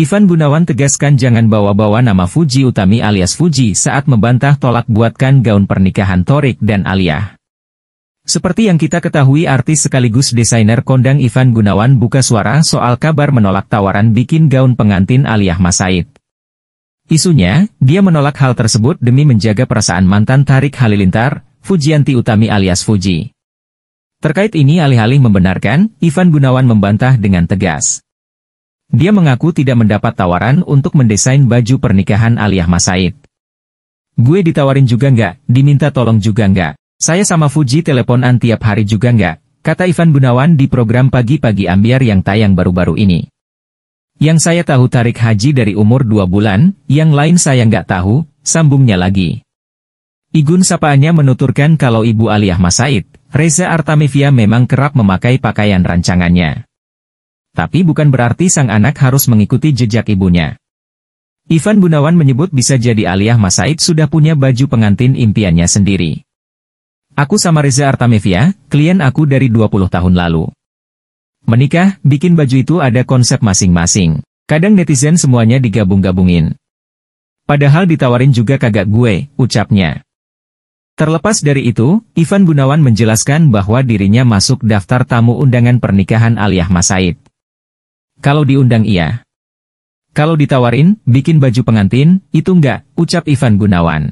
Ivan Gunawan tegaskan jangan bawa-bawa nama Fuji Utami alias Fuji saat membantah tolak buatkan gaun pernikahan Torik dan Alia. Seperti yang kita ketahui artis sekaligus desainer kondang Ivan Gunawan buka suara soal kabar menolak tawaran bikin gaun pengantin Aliyah Masaid. Isunya, dia menolak hal tersebut demi menjaga perasaan mantan Tarik Halilintar, Fujianti Utami alias Fuji. Terkait ini alih-alih membenarkan, Ivan Gunawan membantah dengan tegas. Dia mengaku tidak mendapat tawaran untuk mendesain baju pernikahan Aliyah Masaid. Gue ditawarin juga nggak, diminta tolong juga nggak. Saya sama Fuji teleponan tiap hari juga nggak, kata Ivan Gunawan di program Pagi-Pagi Ambiar yang tayang baru-baru ini. Yang saya tahu tarik haji dari umur 2 bulan, yang lain saya nggak tahu, sambungnya lagi. Igun sapaannya menuturkan kalau ibu Aliyah Masaid, Reza Artamevia memang kerap memakai pakaian rancangannya. Tapi bukan berarti sang anak harus mengikuti jejak ibunya. Ivan Gunawan menyebut bisa jadi Aliyah Masaid sudah punya baju pengantin impiannya sendiri. Aku sama Reza Artamevia, klien aku dari 20 tahun lalu. Menikah, bikin baju itu ada konsep masing-masing. Kadang netizen semuanya digabung-gabungin. Padahal ditawarin juga kagak gue, ucapnya. Terlepas dari itu, Ivan Gunawan menjelaskan bahwa dirinya masuk daftar tamu undangan pernikahan Aliyah Masaid kalau diundang iya. Kalau ditawarin, bikin baju pengantin, itu enggak, ucap Ivan Gunawan.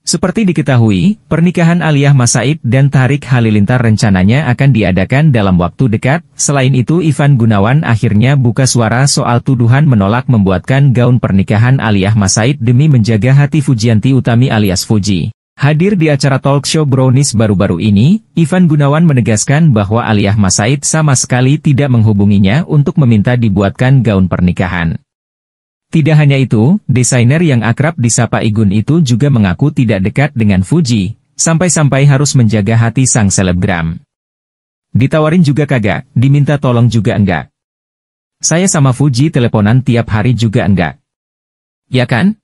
Seperti diketahui, pernikahan Aliyah Masaid dan Tarik Halilintar rencananya akan diadakan dalam waktu dekat, selain itu Ivan Gunawan akhirnya buka suara soal tuduhan menolak membuatkan gaun pernikahan Aliyah Masaid demi menjaga hati Fujianti Utami alias Fuji. Hadir di acara talk show Brownies baru-baru ini, Ivan Gunawan menegaskan bahwa Ali Ahmad Said sama sekali tidak menghubunginya untuk meminta dibuatkan gaun pernikahan. Tidak hanya itu, desainer yang akrab disapa Igun itu juga mengaku tidak dekat dengan Fuji, sampai-sampai harus menjaga hati sang selebgram. Ditawarin juga kagak, diminta tolong juga enggak. Saya sama Fuji teleponan tiap hari juga enggak. Ya kan?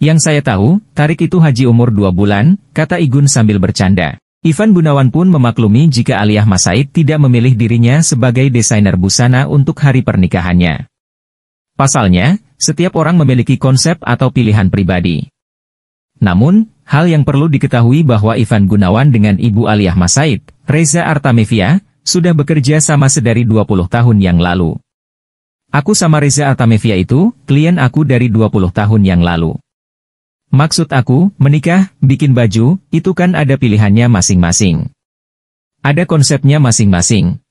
Yang saya tahu, Tarik itu haji umur dua bulan, kata Igun sambil bercanda. Ivan Gunawan pun memaklumi jika Aliyah Masaid tidak memilih dirinya sebagai desainer busana untuk hari pernikahannya. Pasalnya, setiap orang memiliki konsep atau pilihan pribadi. Namun, hal yang perlu diketahui bahwa Ivan Gunawan dengan ibu Aliyah Masaid, Reza Artamevia, sudah bekerja sama sedari 20 tahun yang lalu. Aku sama Reza Artamevia itu, klien aku dari 20 tahun yang lalu. Maksud aku, menikah, bikin baju, itu kan ada pilihannya masing-masing. Ada konsepnya masing-masing.